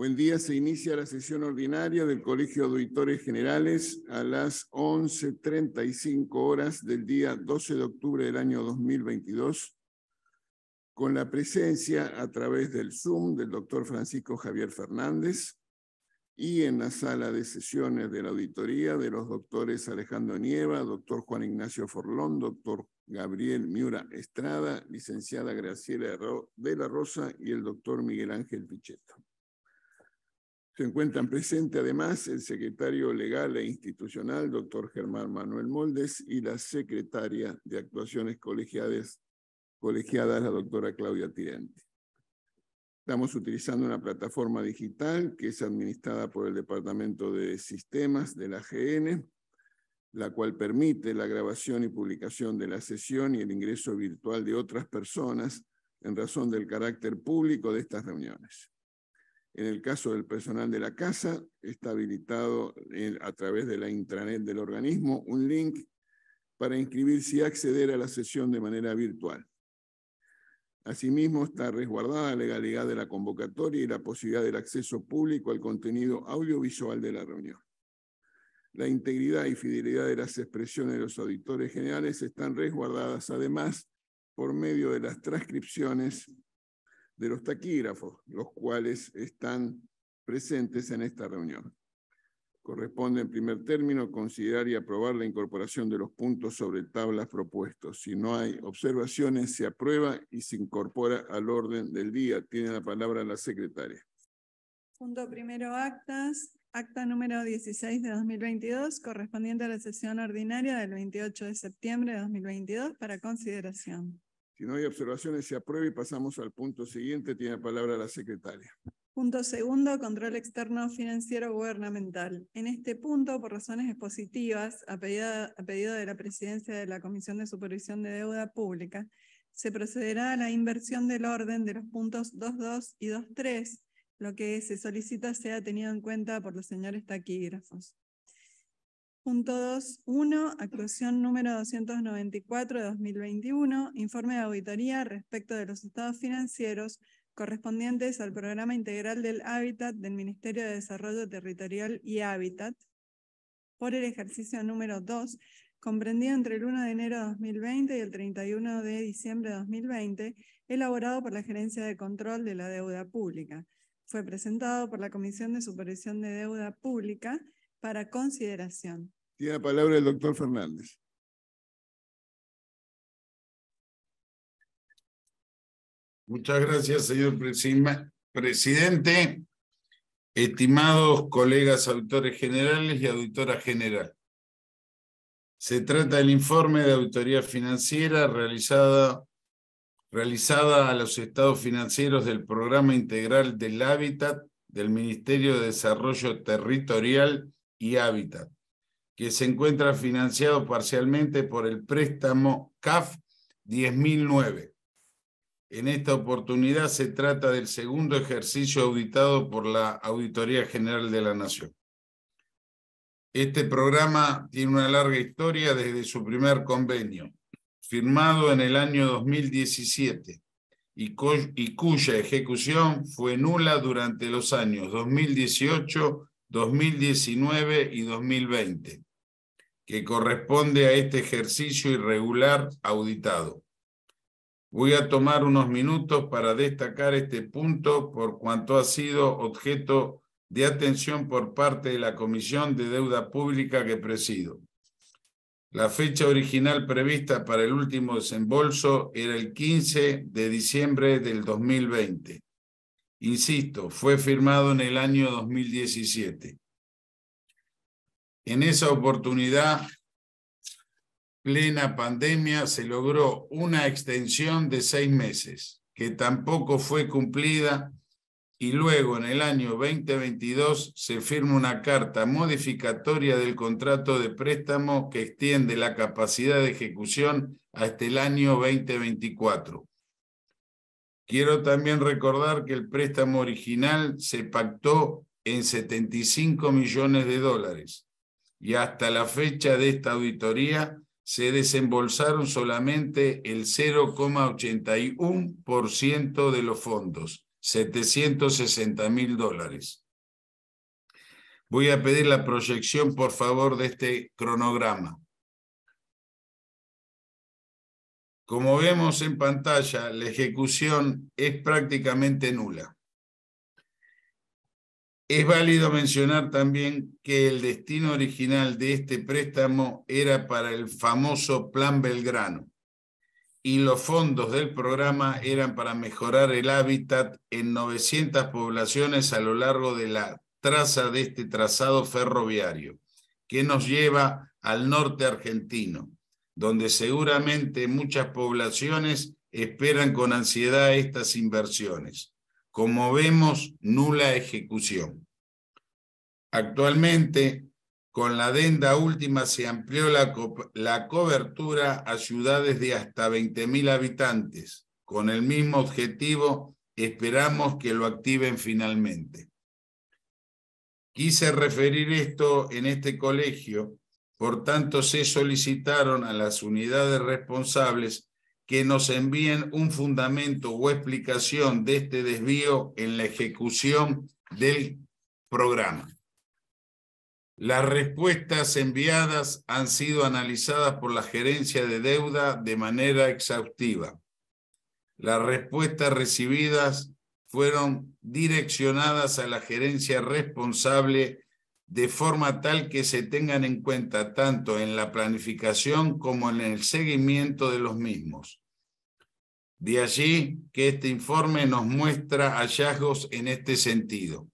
Buen día, se inicia la sesión ordinaria del Colegio de Auditores Generales a las 11.35 horas del día 12 de octubre del año 2022, con la presencia a través del Zoom del doctor Francisco Javier Fernández y en la sala de sesiones de la auditoría de los doctores Alejandro Nieva, doctor Juan Ignacio Forlón, doctor Gabriel Miura Estrada, licenciada Graciela de la Rosa y el doctor Miguel Ángel Pichetto. Se encuentran presentes además el secretario legal e institucional, doctor Germán Manuel Moldes, y la secretaria de actuaciones colegiadas, colegiadas la doctora Claudia Tirenti. Estamos utilizando una plataforma digital que es administrada por el Departamento de Sistemas de la GN, la cual permite la grabación y publicación de la sesión y el ingreso virtual de otras personas en razón del carácter público de estas reuniones. En el caso del personal de la casa, está habilitado a través de la intranet del organismo un link para inscribirse y acceder a la sesión de manera virtual. Asimismo, está resguardada la legalidad de la convocatoria y la posibilidad del acceso público al contenido audiovisual de la reunión. La integridad y fidelidad de las expresiones de los auditores generales están resguardadas además por medio de las transcripciones de los taquígrafos, los cuales están presentes en esta reunión. Corresponde en primer término considerar y aprobar la incorporación de los puntos sobre tablas propuestos. Si no hay observaciones, se aprueba y se incorpora al orden del día. Tiene la palabra la secretaria. Punto primero, actas. Acta número 16 de 2022, correspondiente a la sesión ordinaria del 28 de septiembre de 2022 para consideración. Si no hay observaciones, se aprueba y pasamos al punto siguiente. Tiene la palabra la secretaria. Punto segundo, control externo financiero gubernamental. En este punto, por razones expositivas, a a pedido de la presidencia de la Comisión de Supervisión de Deuda Pública, se procederá a la inversión del orden de los puntos 2.2 y 2.3, lo que se solicita sea tenido en cuenta por los señores taquígrafos. Punto 2.1, actuación número 294 de 2021, informe de auditoría respecto de los estados financieros correspondientes al Programa Integral del Hábitat del Ministerio de Desarrollo Territorial y Hábitat por el ejercicio número 2, comprendido entre el 1 de enero de 2020 y el 31 de diciembre de 2020, elaborado por la Gerencia de Control de la Deuda Pública. Fue presentado por la Comisión de Supervisión de Deuda Pública para consideración. Tiene la palabra el doctor Fernández. Muchas gracias, señor presidente. Estimados colegas auditores generales y auditora general. Se trata del informe de auditoría financiera realizada, realizada a los estados financieros del Programa Integral del Hábitat del Ministerio de Desarrollo Territorial y Hábitat, que se encuentra financiado parcialmente por el préstamo CAF 10009. En esta oportunidad se trata del segundo ejercicio auditado por la Auditoría General de la Nación. Este programa tiene una larga historia desde su primer convenio, firmado en el año 2017 y, cuya ejecución fue nula durante los años 2018 2019 y 2020, que corresponde a este ejercicio irregular auditado. Voy a tomar unos minutos para destacar este punto por cuanto ha sido objeto de atención por parte de la Comisión de Deuda Pública que presido. La fecha original prevista para el último desembolso era el 15 de diciembre del 2020. Insisto, fue firmado en el año 2017. En esa oportunidad, plena pandemia, se logró una extensión de seis meses, que tampoco fue cumplida, y luego en el año 2022 se firma una carta modificatoria del contrato de préstamo que extiende la capacidad de ejecución hasta el año 2024 Quiero también recordar que el préstamo original se pactó en 75 millones de dólares y hasta la fecha de esta auditoría se desembolsaron solamente el 0,81% de los fondos, 760 mil dólares. Voy a pedir la proyección, por favor, de este cronograma. Como vemos en pantalla, la ejecución es prácticamente nula. Es válido mencionar también que el destino original de este préstamo era para el famoso Plan Belgrano y los fondos del programa eran para mejorar el hábitat en 900 poblaciones a lo largo de la traza de este trazado ferroviario que nos lleva al norte argentino donde seguramente muchas poblaciones esperan con ansiedad estas inversiones. Como vemos, nula ejecución. Actualmente, con la adenda última se amplió la, la cobertura a ciudades de hasta 20.000 habitantes. Con el mismo objetivo, esperamos que lo activen finalmente. Quise referir esto en este colegio por tanto, se solicitaron a las unidades responsables que nos envíen un fundamento o explicación de este desvío en la ejecución del programa. Las respuestas enviadas han sido analizadas por la gerencia de deuda de manera exhaustiva. Las respuestas recibidas fueron direccionadas a la gerencia responsable de forma tal que se tengan en cuenta tanto en la planificación como en el seguimiento de los mismos. De allí que este informe nos muestra hallazgos en este sentido.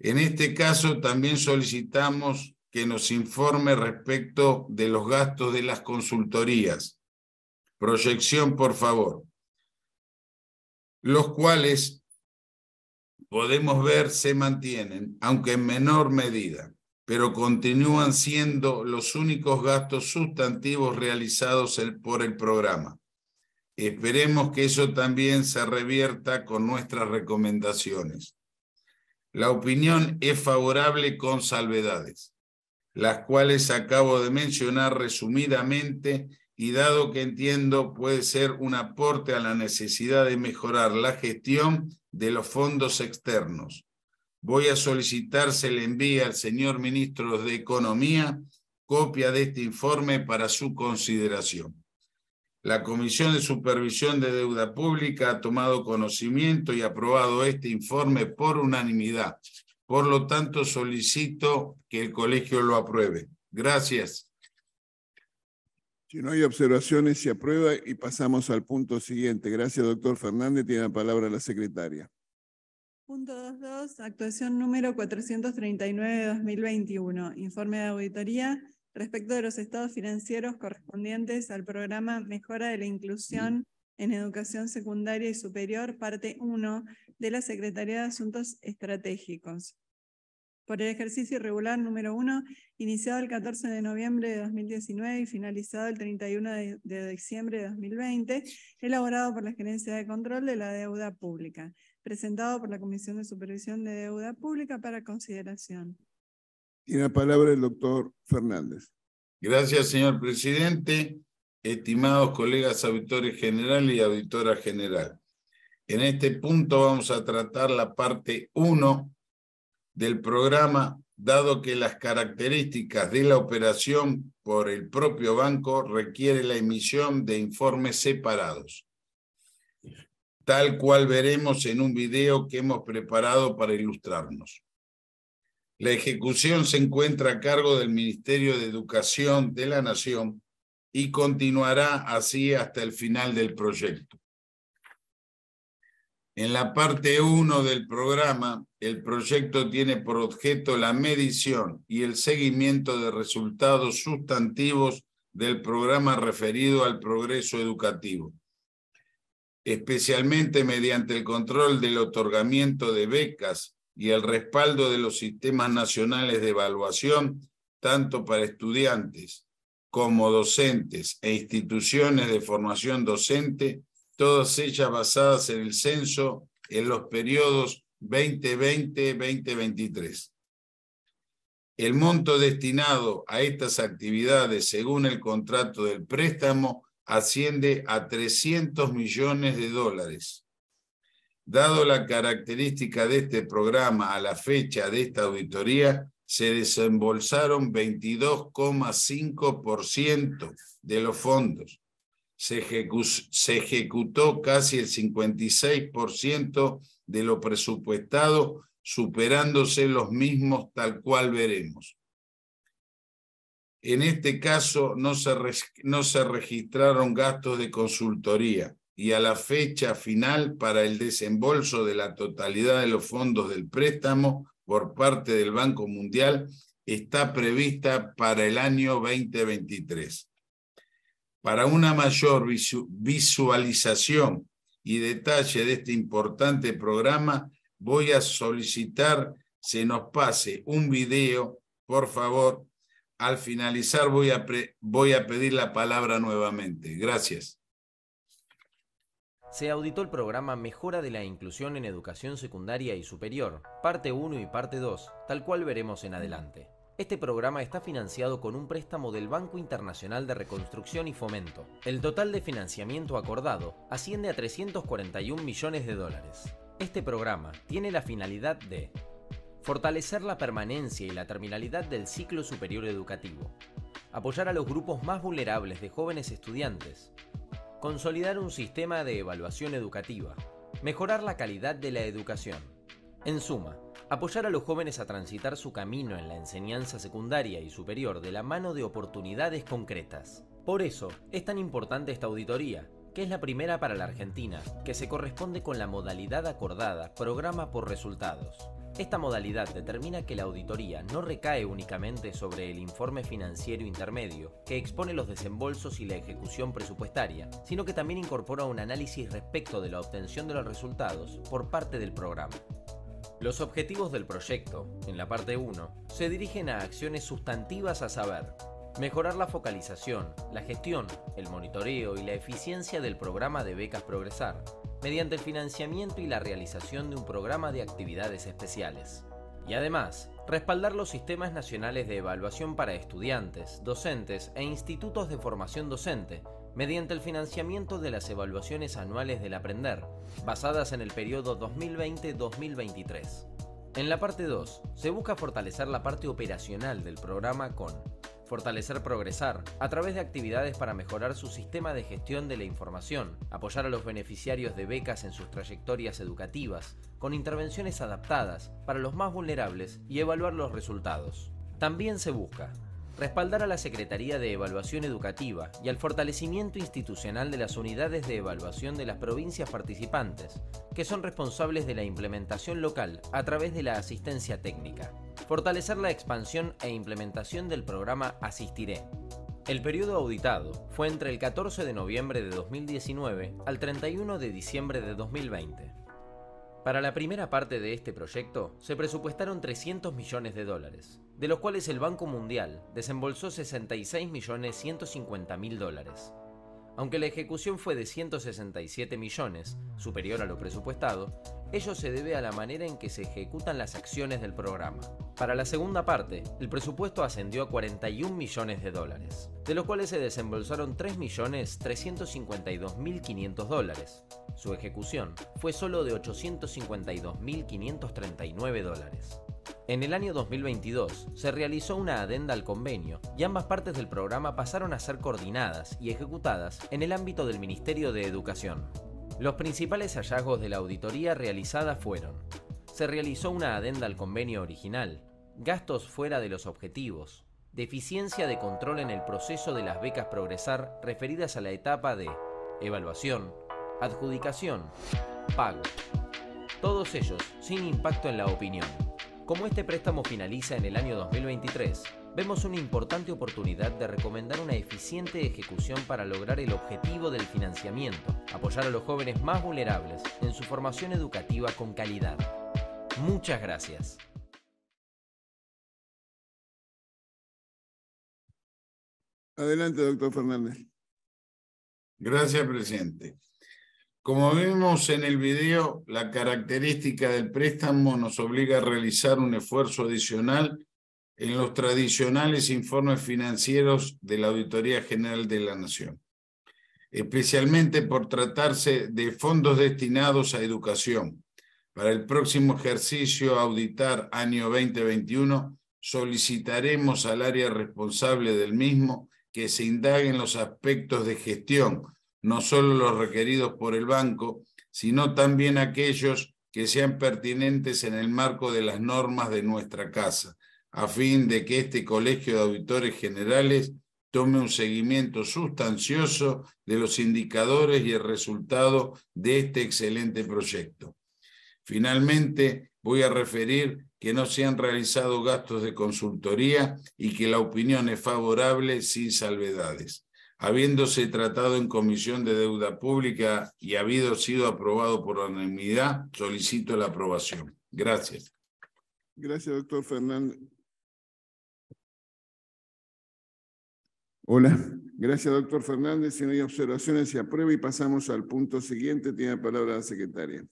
En este caso también solicitamos que nos informe respecto de los gastos de las consultorías. Proyección, por favor. Los cuales podemos ver se mantienen, aunque en menor medida, pero continúan siendo los únicos gastos sustantivos realizados por el programa. Esperemos que eso también se revierta con nuestras recomendaciones. La opinión es favorable con salvedades, las cuales acabo de mencionar resumidamente y dado que entiendo puede ser un aporte a la necesidad de mejorar la gestión de los fondos externos. Voy a solicitar se le envíe al señor ministro de Economía copia de este informe para su consideración. La Comisión de Supervisión de Deuda Pública ha tomado conocimiento y aprobado este informe por unanimidad. Por lo tanto, solicito que el colegio lo apruebe. Gracias. Si no hay observaciones, se aprueba y pasamos al punto siguiente. Gracias, doctor Fernández. Tiene la palabra la secretaria. Punto 2.2, actuación número 439 de 2021, informe de auditoría respecto de los estados financieros correspondientes al programa Mejora de la Inclusión en Educación Secundaria y Superior, parte 1 de la Secretaría de Asuntos Estratégicos por el ejercicio irregular número uno, iniciado el 14 de noviembre de 2019 y finalizado el 31 de, de diciembre de 2020, elaborado por la Gerencia de Control de la Deuda Pública, presentado por la Comisión de Supervisión de Deuda Pública para consideración. Tiene la palabra el doctor Fernández. Gracias, señor presidente. Estimados colegas auditores general y auditora general. En este punto vamos a tratar la parte 1 del programa, dado que las características de la operación por el propio banco requiere la emisión de informes separados, tal cual veremos en un video que hemos preparado para ilustrarnos. La ejecución se encuentra a cargo del Ministerio de Educación de la Nación y continuará así hasta el final del proyecto. En la parte 1 del programa el proyecto tiene por objeto la medición y el seguimiento de resultados sustantivos del programa referido al progreso educativo, especialmente mediante el control del otorgamiento de becas y el respaldo de los sistemas nacionales de evaluación, tanto para estudiantes como docentes e instituciones de formación docente, todas ellas basadas en el censo, en los periodos 2020-2023. El monto destinado a estas actividades según el contrato del préstamo asciende a 300 millones de dólares. Dado la característica de este programa a la fecha de esta auditoría, se desembolsaron 22,5% de los fondos se, ejecutó casi el 56% de lo presupuestado, superándose los mismos tal cual veremos. En este caso no se, no se registraron gastos de consultoría y a la fecha final para el desembolso de la totalidad de los fondos del préstamo por parte del Banco Mundial está prevista para el año 2023. Para una mayor visualización y detalle de este importante programa, voy a solicitar se nos pase un video, por favor. Al finalizar voy a, voy a pedir la palabra nuevamente. Gracias. Se auditó el programa Mejora de la Inclusión en Educación Secundaria y Superior, parte 1 y parte 2, tal cual veremos en adelante. Este programa está financiado con un préstamo del Banco Internacional de Reconstrucción y Fomento. El total de financiamiento acordado asciende a 341 millones de dólares. Este programa tiene la finalidad de fortalecer la permanencia y la terminalidad del ciclo superior educativo, apoyar a los grupos más vulnerables de jóvenes estudiantes, consolidar un sistema de evaluación educativa, mejorar la calidad de la educación. En suma, Apoyar a los jóvenes a transitar su camino en la enseñanza secundaria y superior de la mano de oportunidades concretas. Por eso, es tan importante esta auditoría, que es la primera para la Argentina, que se corresponde con la modalidad acordada Programa por Resultados. Esta modalidad determina que la auditoría no recae únicamente sobre el informe financiero intermedio, que expone los desembolsos y la ejecución presupuestaria, sino que también incorpora un análisis respecto de la obtención de los resultados por parte del programa. Los objetivos del proyecto, en la parte 1, se dirigen a acciones sustantivas a saber, mejorar la focalización, la gestión, el monitoreo y la eficiencia del programa de becas Progresar, mediante el financiamiento y la realización de un programa de actividades especiales. Y además, respaldar los sistemas nacionales de evaluación para estudiantes, docentes e institutos de formación docente mediante el financiamiento de las evaluaciones anuales del aprender, basadas en el periodo 2020-2023. En la parte 2, se busca fortalecer la parte operacional del programa con fortalecer Progresar a través de actividades para mejorar su sistema de gestión de la información, apoyar a los beneficiarios de becas en sus trayectorias educativas, con intervenciones adaptadas para los más vulnerables y evaluar los resultados. También se busca respaldar a la Secretaría de Evaluación Educativa y al fortalecimiento institucional de las unidades de evaluación de las provincias participantes, que son responsables de la implementación local a través de la asistencia técnica. Fortalecer la expansión e implementación del programa Asistiré. El periodo auditado fue entre el 14 de noviembre de 2019 al 31 de diciembre de 2020. Para la primera parte de este proyecto se presupuestaron 300 millones de dólares, de los cuales el Banco Mundial desembolsó 66.150.000 dólares. Aunque la ejecución fue de 167 millones, superior a lo presupuestado, Ello se debe a la manera en que se ejecutan las acciones del programa. Para la segunda parte, el presupuesto ascendió a 41 millones de dólares, de los cuales se desembolsaron 3.352.500 dólares. Su ejecución fue solo de 852.539 dólares. En el año 2022 se realizó una adenda al convenio y ambas partes del programa pasaron a ser coordinadas y ejecutadas en el ámbito del Ministerio de Educación. Los principales hallazgos de la auditoría realizada fueron, se realizó una adenda al convenio original, gastos fuera de los objetivos, deficiencia de control en el proceso de las becas progresar referidas a la etapa de evaluación, adjudicación, pago. Todos ellos sin impacto en la opinión. Como este préstamo finaliza en el año 2023, vemos una importante oportunidad de recomendar una eficiente ejecución para lograr el objetivo del financiamiento, apoyar a los jóvenes más vulnerables en su formación educativa con calidad. Muchas gracias. Adelante, doctor Fernández. Gracias, presidente. Como vimos en el video, la característica del préstamo nos obliga a realizar un esfuerzo adicional en los tradicionales informes financieros de la Auditoría General de la Nación, especialmente por tratarse de fondos destinados a educación. Para el próximo ejercicio auditar año 2021, solicitaremos al área responsable del mismo que se indaguen los aspectos de gestión, no solo los requeridos por el banco, sino también aquellos que sean pertinentes en el marco de las normas de nuestra casa, a fin de que este Colegio de Auditores Generales tome un seguimiento sustancioso de los indicadores y el resultado de este excelente proyecto. Finalmente, voy a referir que no se han realizado gastos de consultoría y que la opinión es favorable sin salvedades. Habiéndose tratado en Comisión de Deuda Pública y habido sido aprobado por unanimidad, solicito la aprobación. Gracias. Gracias, doctor Fernández. Hola, gracias doctor Fernández. Si no hay observaciones, se aprueba y pasamos al punto siguiente. Tiene la palabra la secretaria.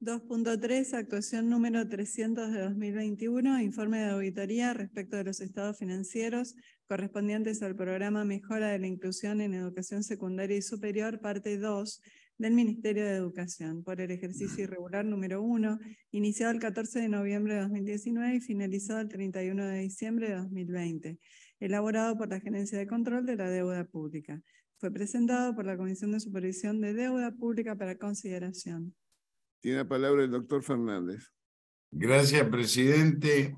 2.3, actuación número 300 de 2021, informe de auditoría respecto de los estados financieros correspondientes al programa Mejora de la Inclusión en Educación Secundaria y Superior, parte 2 del Ministerio de Educación, por el ejercicio irregular número 1, iniciado el 14 de noviembre de 2019 y finalizado el 31 de diciembre de 2020 elaborado por la Gerencia de Control de la Deuda Pública. Fue presentado por la Comisión de Supervisión de Deuda Pública para consideración. Tiene la palabra el doctor Fernández. Gracias, presidente.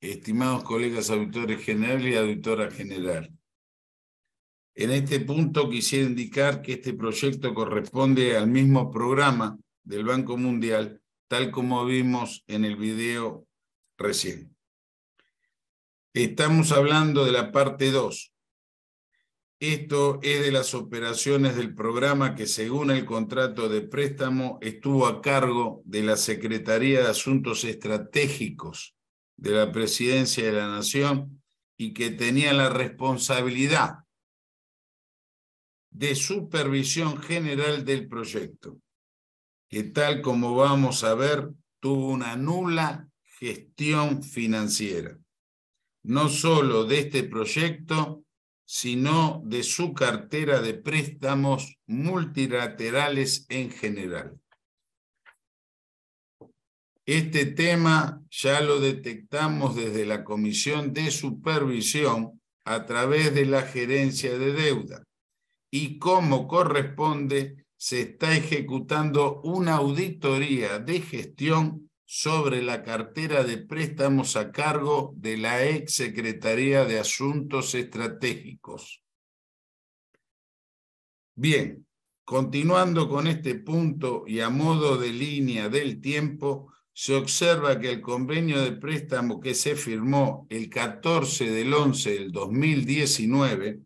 Estimados colegas auditores generales y auditora general. En este punto quisiera indicar que este proyecto corresponde al mismo programa del Banco Mundial, tal como vimos en el video reciente. Estamos hablando de la parte 2. Esto es de las operaciones del programa que según el contrato de préstamo estuvo a cargo de la Secretaría de Asuntos Estratégicos de la Presidencia de la Nación y que tenía la responsabilidad de supervisión general del proyecto, que tal como vamos a ver, tuvo una nula gestión financiera no solo de este proyecto, sino de su cartera de préstamos multilaterales en general. Este tema ya lo detectamos desde la Comisión de Supervisión a través de la gerencia de deuda y como corresponde se está ejecutando una auditoría de gestión sobre la cartera de préstamos a cargo de la ex Secretaría de Asuntos Estratégicos. Bien, continuando con este punto y a modo de línea del tiempo, se observa que el convenio de préstamo que se firmó el 14 del 11 del 2019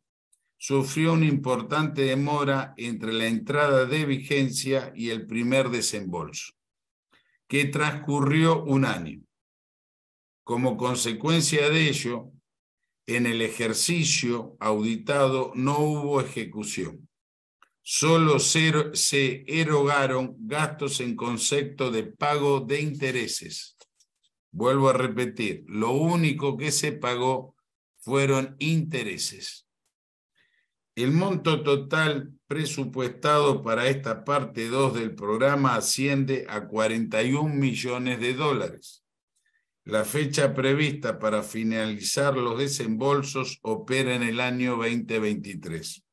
sufrió una importante demora entre la entrada de vigencia y el primer desembolso que transcurrió un año. Como consecuencia de ello, en el ejercicio auditado no hubo ejecución. Solo se, se erogaron gastos en concepto de pago de intereses. Vuelvo a repetir, lo único que se pagó fueron intereses. El monto total presupuestado para esta parte 2 del programa asciende a 41 millones de dólares. La fecha prevista para finalizar los desembolsos opera en el año 2023.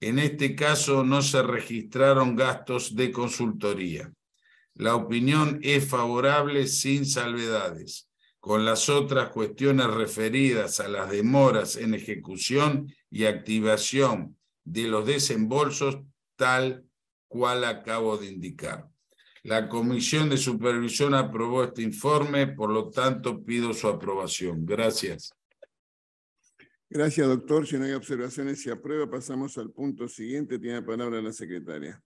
En este caso no se registraron gastos de consultoría. La opinión es favorable sin salvedades con las otras cuestiones referidas a las demoras en ejecución y activación de los desembolsos tal cual acabo de indicar. La Comisión de Supervisión aprobó este informe, por lo tanto pido su aprobación. Gracias. Gracias, doctor. Si no hay observaciones, se aprueba. Pasamos al punto siguiente. Tiene la palabra la secretaria.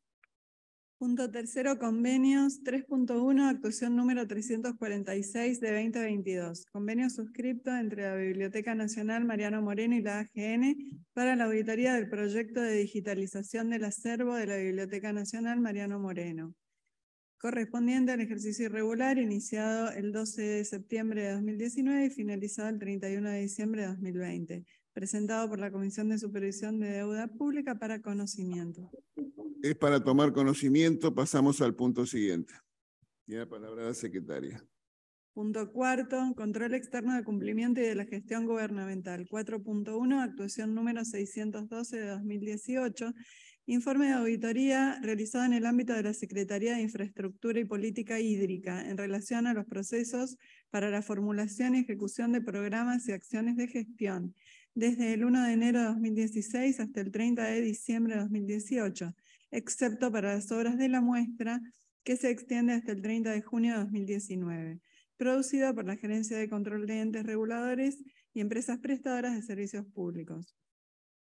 Punto tercero, convenios 3.1, actuación número 346 de 2022. Convenio suscrito entre la Biblioteca Nacional Mariano Moreno y la AGN para la auditoría del proyecto de digitalización del acervo de la Biblioteca Nacional Mariano Moreno, correspondiente al ejercicio irregular iniciado el 12 de septiembre de 2019 y finalizado el 31 de diciembre de 2020, presentado por la Comisión de Supervisión de Deuda Pública para conocimiento es para tomar conocimiento. Pasamos al punto siguiente. Tiene la palabra la secretaria. Punto cuarto, control externo de cumplimiento y de la gestión gubernamental. 4.1, actuación número 612 de 2018, informe de auditoría realizado en el ámbito de la Secretaría de Infraestructura y Política Hídrica en relación a los procesos para la formulación y ejecución de programas y acciones de gestión desde el 1 de enero de 2016 hasta el 30 de diciembre de 2018 excepto para las obras de la muestra, que se extiende hasta el 30 de junio de 2019, producida por la Gerencia de Control de Entes Reguladores y Empresas Prestadoras de Servicios Públicos.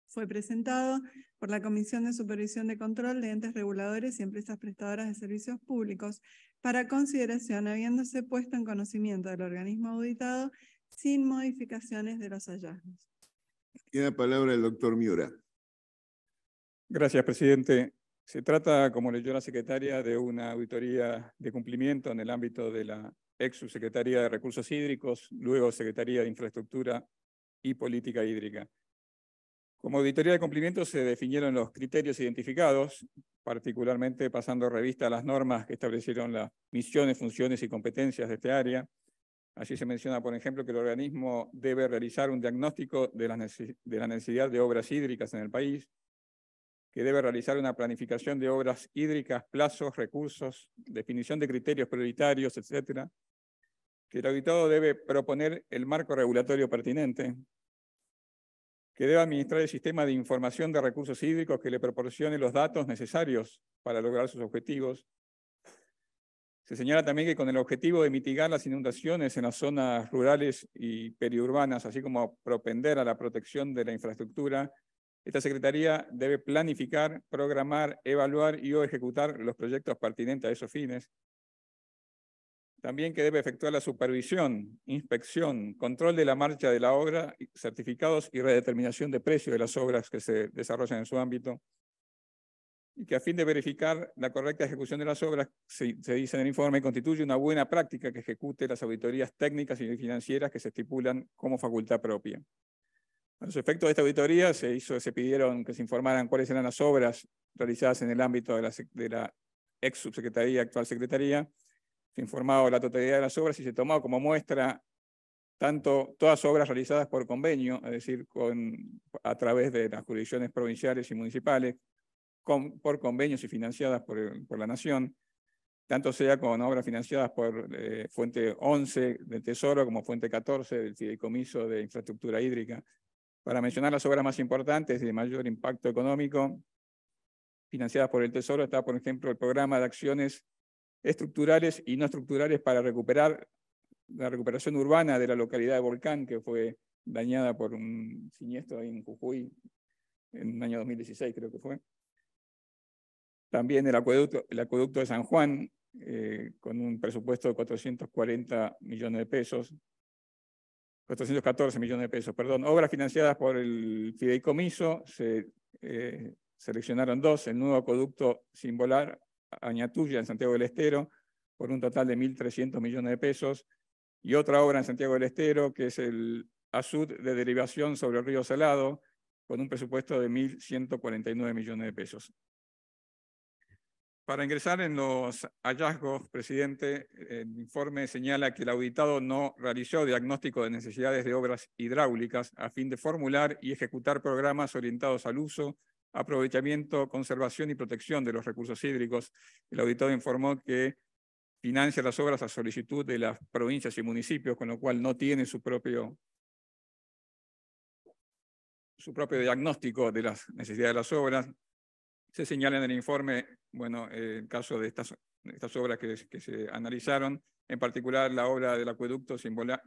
Fue presentado por la Comisión de Supervisión de Control de Entes Reguladores y Empresas Prestadoras de Servicios Públicos para consideración, habiéndose puesto en conocimiento del organismo auditado sin modificaciones de los hallazgos. Tiene la palabra el doctor Miura. Gracias, presidente. Se trata, como leyó la secretaria, de una auditoría de cumplimiento en el ámbito de la ex subsecretaría de Recursos Hídricos, luego Secretaría de Infraestructura y Política Hídrica. Como auditoría de cumplimiento se definieron los criterios identificados, particularmente pasando revista a las normas que establecieron las misiones, funciones y competencias de este área. Allí se menciona, por ejemplo, que el organismo debe realizar un diagnóstico de la necesidad de obras hídricas en el país, que debe realizar una planificación de obras hídricas, plazos, recursos, definición de criterios prioritarios, etcétera, que el auditado debe proponer el marco regulatorio pertinente, que debe administrar el sistema de información de recursos hídricos que le proporcione los datos necesarios para lograr sus objetivos. Se señala también que con el objetivo de mitigar las inundaciones en las zonas rurales y periurbanas, así como propender a la protección de la infraestructura, esta Secretaría debe planificar, programar, evaluar y o ejecutar los proyectos pertinentes a esos fines. También que debe efectuar la supervisión, inspección, control de la marcha de la obra, certificados y redeterminación de precios de las obras que se desarrollan en su ámbito. Y que a fin de verificar la correcta ejecución de las obras, se, se dice en el informe, constituye una buena práctica que ejecute las auditorías técnicas y financieras que se estipulan como facultad propia. A los efectos de esta auditoría se, hizo, se pidieron que se informaran cuáles eran las obras realizadas en el ámbito de la, de la ex subsecretaría, actual secretaría, se informaba la totalidad de las obras y se tomó como muestra tanto todas obras realizadas por convenio, es decir, con, a través de las jurisdicciones provinciales y municipales, con, por convenios y financiadas por, por, la Nación, tanto sea con obras financiadas por eh, Fuente 11 del Tesoro como Fuente 14 del Fideicomiso de Infraestructura Hídrica, para mencionar las obras más importantes y de mayor impacto económico financiadas por el Tesoro está, por ejemplo, el programa de acciones estructurales y no estructurales para recuperar la recuperación urbana de la localidad de Volcán, que fue dañada por un siniestro ahí en Jujuy en el año 2016, creo que fue. También el acueducto, el de San Juan, eh, con un presupuesto de 440 millones de pesos, 414 millones de pesos, perdón. Obras financiadas por el fideicomiso, se eh, seleccionaron dos, el nuevo acueducto Simbolar Añatuya en Santiago del Estero, por un total de 1.300 millones de pesos, y otra obra en Santiago del Estero, que es el ASUD de derivación sobre el río Salado, con un presupuesto de 1.149 millones de pesos. Para ingresar en los hallazgos, presidente, el informe señala que el auditado no realizó diagnóstico de necesidades de obras hidráulicas a fin de formular y ejecutar programas orientados al uso, aprovechamiento, conservación y protección de los recursos hídricos. El auditado informó que financia las obras a solicitud de las provincias y municipios, con lo cual no tiene su propio, su propio diagnóstico de las necesidades de las obras, se señala en el informe, bueno, el eh, caso de estas, estas obras que, se analizaron, en particular la obra del acueducto Simbolar,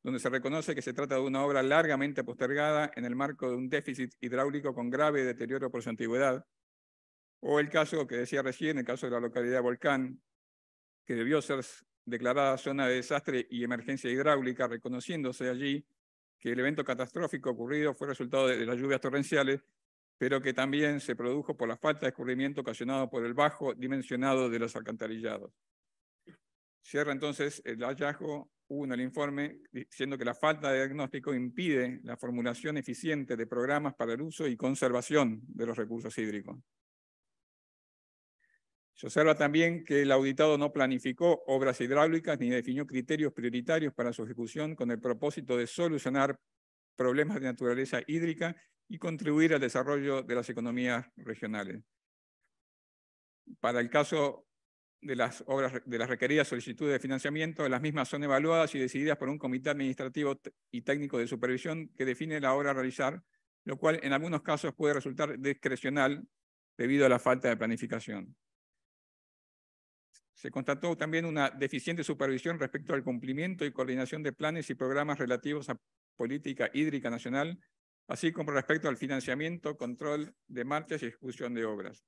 donde se reconoce que se trata de una obra largamente postergada en el marco de un déficit hidráulico con grave deterioro por su antigüedad, o el caso que decía recién, el caso de la localidad Volcán, que debió ser declarada zona de desastre y emergencia hidráulica, reconociéndose allí que el evento catastrófico ocurrido fue resultado de las lluvias torrenciales pero que también se produjo por la falta de escurrimiento ocasionado por el bajo dimensionado de los alcantarillados. Cierra entonces el hallazgo 1 el informe diciendo que la falta de diagnóstico impide la formulación eficiente de programas para el uso y conservación de los recursos hídricos. Se observa también que el auditado no planificó obras hidráulicas ni definió criterios prioritarios para su ejecución con el propósito de solucionar problemas de naturaleza hídrica y contribuir al desarrollo de las economías regionales. Para el caso de las obras de las requeridas solicitudes de financiamiento, las mismas son evaluadas y decididas por un comité administrativo y técnico de supervisión que define la obra a realizar, lo cual en algunos casos puede resultar discrecional debido a la falta de planificación. Se constató también una deficiente supervisión respecto al cumplimiento y coordinación de planes y programas relativos a política hídrica nacional, así como respecto al financiamiento, control de marchas y ejecución de obras.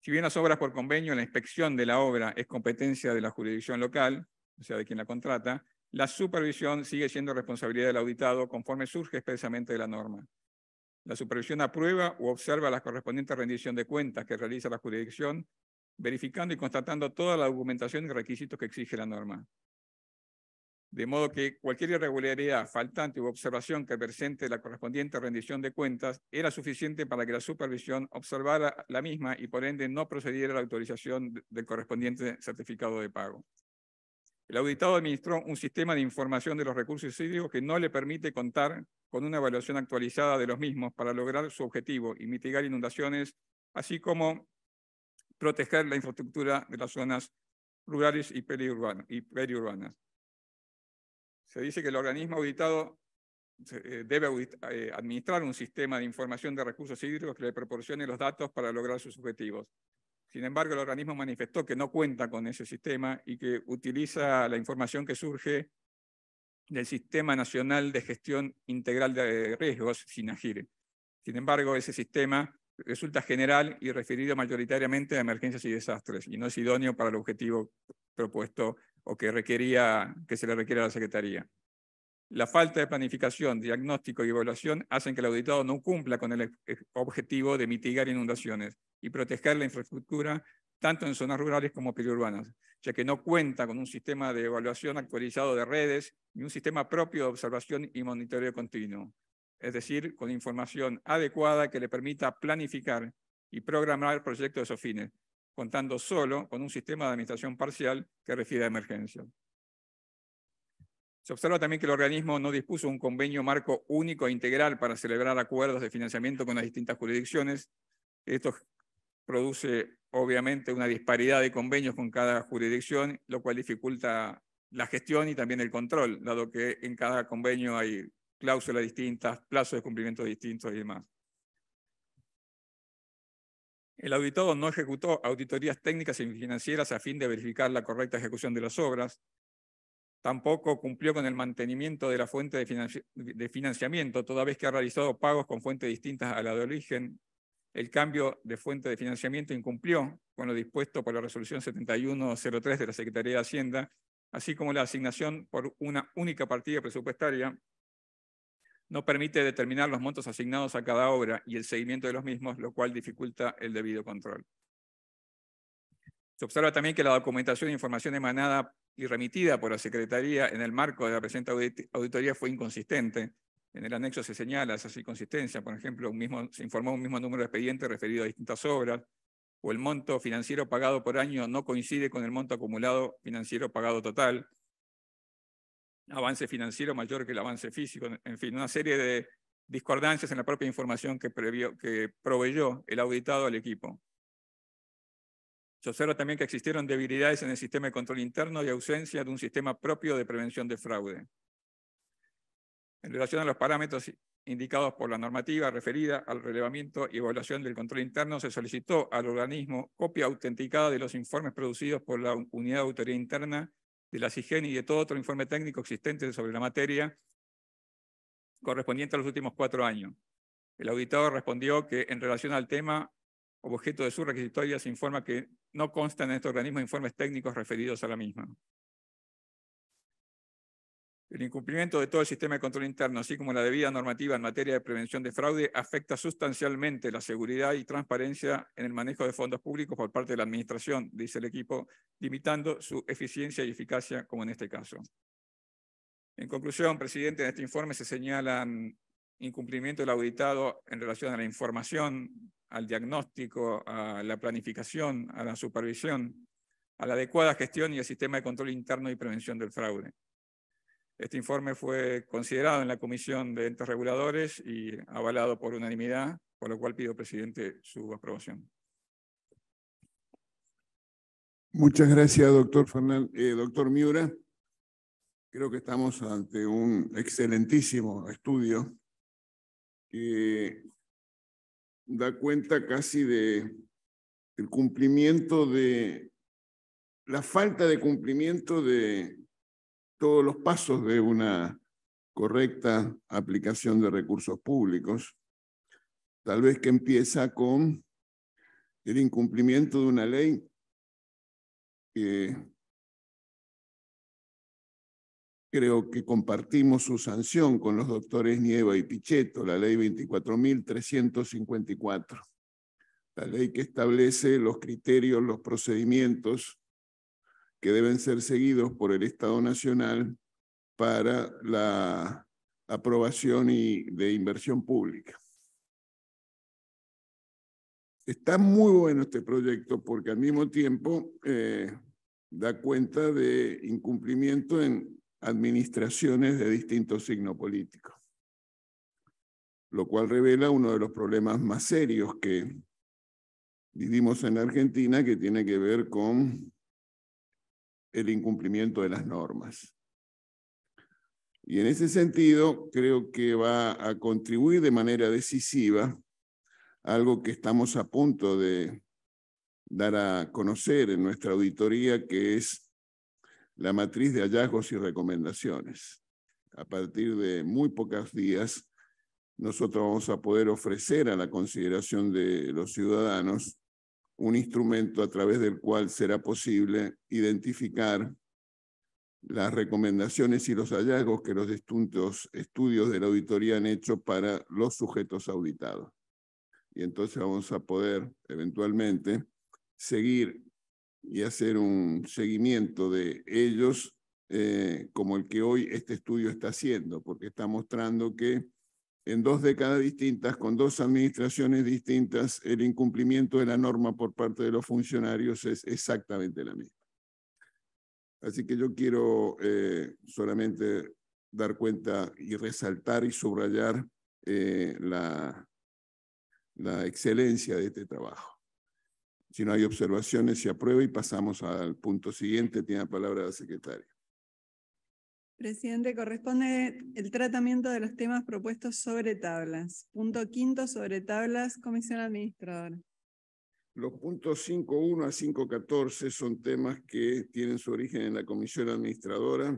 Si bien las obras por convenio, la inspección de la obra es competencia de la jurisdicción local, o sea, de quien la contrata, la supervisión sigue siendo responsabilidad del auditado conforme surge expresamente de la norma. La supervisión aprueba o observa la correspondiente rendición de cuentas que realiza la jurisdicción, verificando y constatando toda la documentación y requisitos que exige la norma. De modo que cualquier irregularidad, faltante u observación que presente la correspondiente rendición de cuentas era suficiente para que la supervisión observara la misma y por ende no procediera a la autorización del correspondiente certificado de pago. El auditado administró un sistema de información de los recursos hídricos que no le permite contar con una evaluación actualizada de los mismos para lograr su objetivo y mitigar inundaciones, así como proteger la infraestructura de las zonas rurales y, periurbanas se dice que el organismo auditado eh, debe eh, administrar un sistema de información de recursos hídricos que le proporcione los datos para lograr sus objetivos. Sin embargo, el organismo manifestó que no cuenta con ese sistema y que utiliza la información que surge del Sistema Nacional de Gestión Integral de Riesgos, SINAGIRE. Sin embargo, ese sistema resulta general y referido mayoritariamente a emergencias y desastres, y no es idóneo para el objetivo propuesto o que, se le requiere a la Secretaría. La falta de planificación, diagnóstico y evaluación hacen que el auditado no cumpla con el e-, e-, objetivo de mitigar inundaciones y proteger la infraestructura tanto en zonas rurales como periurbanas, ya que no cuenta con un sistema de evaluación actualizado de redes ni un sistema propio de observación y monitoreo continuo, es decir, con información adecuada que le permita planificar y programar proyectos de esos fines, contando solo con un sistema de administración parcial que refiere a emergencia. Se observa también que el organismo no dispuso un convenio marco único e integral para celebrar acuerdos de financiamiento con las distintas jurisdicciones. Esto produce obviamente una disparidad de convenios con cada jurisdicción, lo cual dificulta la gestión y también el control, dado que en cada convenio hay cláusulas distintas, plazos de cumplimiento distintos y demás. El auditado no ejecutó auditorías técnicas y financieras a fin de verificar la correcta ejecución de las obras. Tampoco cumplió con el mantenimiento de la fuente de, financiamiento, toda vez que ha realizado pagos con fuentes distintas a la de origen. El cambio de fuente de financiamiento incumplió con lo dispuesto por la resolución 7103 de la Secretaría de Hacienda, así como la asignación por una única partida presupuestaria no permite determinar los montos asignados a cada obra y el seguimiento de los mismos, lo cual dificulta el debido control. Se observa también que la documentación e información emanada y remitida por la Secretaría en el marco de la presente auditoría fue inconsistente. En el anexo se señala esa inconsistencia, por ejemplo, se informó un mismo número de expedientes referido a distintas obras, o el monto financiero pagado por año no coincide con el monto acumulado financiero pagado total, avance financiero mayor que el avance físico, en fin, una serie de discordancias en la propia información que, que proveyó el auditado al equipo. Se observa también que existieron debilidades en el sistema de control interno y ausencia de un sistema propio de prevención de fraude. En relación a los parámetros indicados por la normativa referida al relevamiento y evaluación del control interno, se solicitó al organismo copia autenticada de los informes producidos por la Unidad de Autoría Interna de la CIGEN y de todo otro informe técnico existente sobre la materia correspondiente a los últimos cuatro años. El auditor respondió que en relación al tema objeto de su requisitoria se informa que no constan en este organismo informes técnicos referidos a la misma. El incumplimiento de todo el sistema de control interno, así como la debida normativa en materia de prevención de fraude, afecta sustancialmente la seguridad y transparencia en el manejo de fondos públicos por parte de la Administración, dice el equipo, limitando su eficiencia y eficacia, como en este caso. En conclusión, presidente, en este informe se señalan mm, incumplimiento del auditado en relación a la información, al diagnóstico, a la planificación, a la supervisión, a la adecuada gestión y al sistema de control interno y prevención del fraude. Este informe fue considerado en la Comisión de Entes Reguladores y avalado por unanimidad, por lo cual pido, presidente, su aprobación. Muchas gracias, doctor, Fernández, eh, doctor Miura. Creo que estamos ante un excelentísimo estudio que da cuenta casi de cumplimiento de la falta de cumplimiento de todos los pasos de una correcta aplicación de recursos públicos, tal vez que empieza con el incumplimiento de una ley que creo que compartimos su sanción con los doctores Nieva y Pichetto, la ley 24.354, la ley que establece los criterios, los procedimientos que deben ser seguidos por el Estado Nacional para la aprobación y de inversión pública. Está muy bueno este proyecto porque al mismo tiempo eh, da cuenta de incumplimiento en administraciones de distintos signos políticos, lo cual revela uno de los problemas más serios que vivimos en la Argentina que tiene que ver con el incumplimiento de las normas. Y en ese sentido, creo que va a contribuir de manera decisiva algo que estamos a punto de dar a conocer en nuestra auditoría, que es la matriz de hallazgos y recomendaciones. A partir de muy pocos días, nosotros vamos a poder ofrecer a la consideración de los ciudadanos un instrumento a través del cual será posible identificar las recomendaciones y los hallazgos que los distintos estudios de la auditoría han hecho para los sujetos auditados. Y entonces vamos a poder eventualmente seguir y hacer un seguimiento de ellos eh, como el que hoy este estudio está haciendo, porque está mostrando que en dos décadas distintas, con dos administraciones distintas, el incumplimiento de la norma por parte de los funcionarios es exactamente la misma. Así que yo quiero eh, solamente dar cuenta y resaltar y subrayar eh, la, la excelencia de este trabajo. Si no hay observaciones, se aprueba y pasamos al punto siguiente. Tiene la palabra la secretaria. Presidente, corresponde el tratamiento de los temas propuestos sobre tablas. Punto quinto sobre tablas, Comisión Administradora. Los puntos 5.1 a 5.14 son temas que tienen su origen en la Comisión Administradora,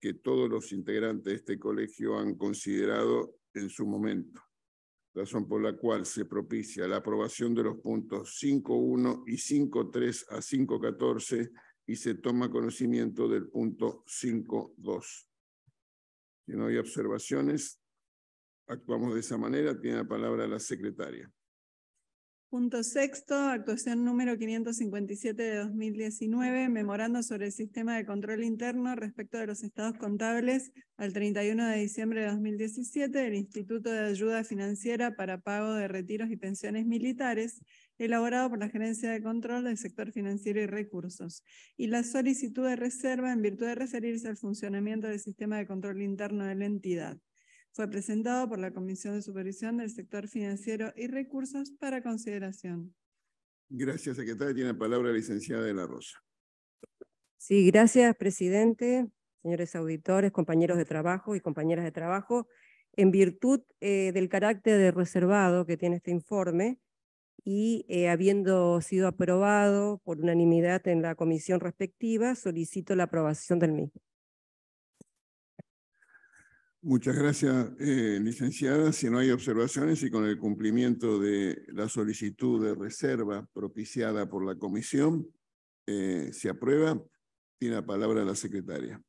que todos los integrantes de este colegio han considerado en su momento, razón por la cual se propicia la aprobación de los puntos 5.1 y 5.3 a 5.14 y se toma conocimiento del punto 5.2. Si no hay observaciones, actuamos de esa manera. Tiene la palabra la secretaria. Punto sexto, actuación número 557 de 2019, memorando sobre el sistema de control interno respecto de los estados contables al 31 de diciembre de 2017 del Instituto de Ayuda Financiera para Pago de Retiros y Pensiones Militares, elaborado por la Gerencia de Control del Sector Financiero y Recursos, y la solicitud de reserva en virtud de referirse al funcionamiento del sistema de control interno de la entidad. Fue presentado por la Comisión de Supervisión del Sector Financiero y Recursos para consideración. Gracias, secretaria. Tiene la palabra la licenciada de la Rosa. Sí, gracias, presidente, señores auditores, compañeros de trabajo y compañeras de trabajo. En virtud eh, del carácter de reservado que tiene este informe, y eh, habiendo sido aprobado por unanimidad en la comisión respectiva, solicito la aprobación del mismo. Muchas gracias, eh, licenciada. Si no hay observaciones y con el cumplimiento de la solicitud de reserva propiciada por la comisión, eh, se aprueba. Tiene la palabra la secretaria.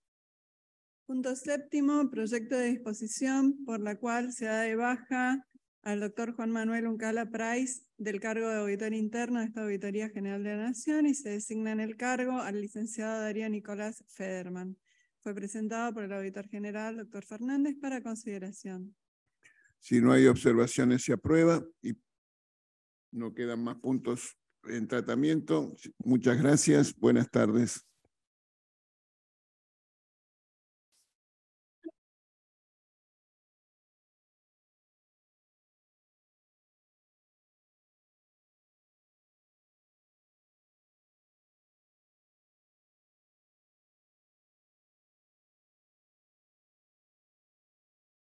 Punto séptimo, proyecto de disposición por la cual se da de baja al doctor Juan Manuel Uncala Price del cargo de auditor interno de esta Auditoría General de la Nación y se designa en el cargo al licenciado Darío Nicolás Federman. Fue presentado por el auditor general, doctor Fernández, para consideración. Si no hay observaciones, se aprueba y no quedan más puntos en tratamiento. Muchas gracias. Buenas tardes.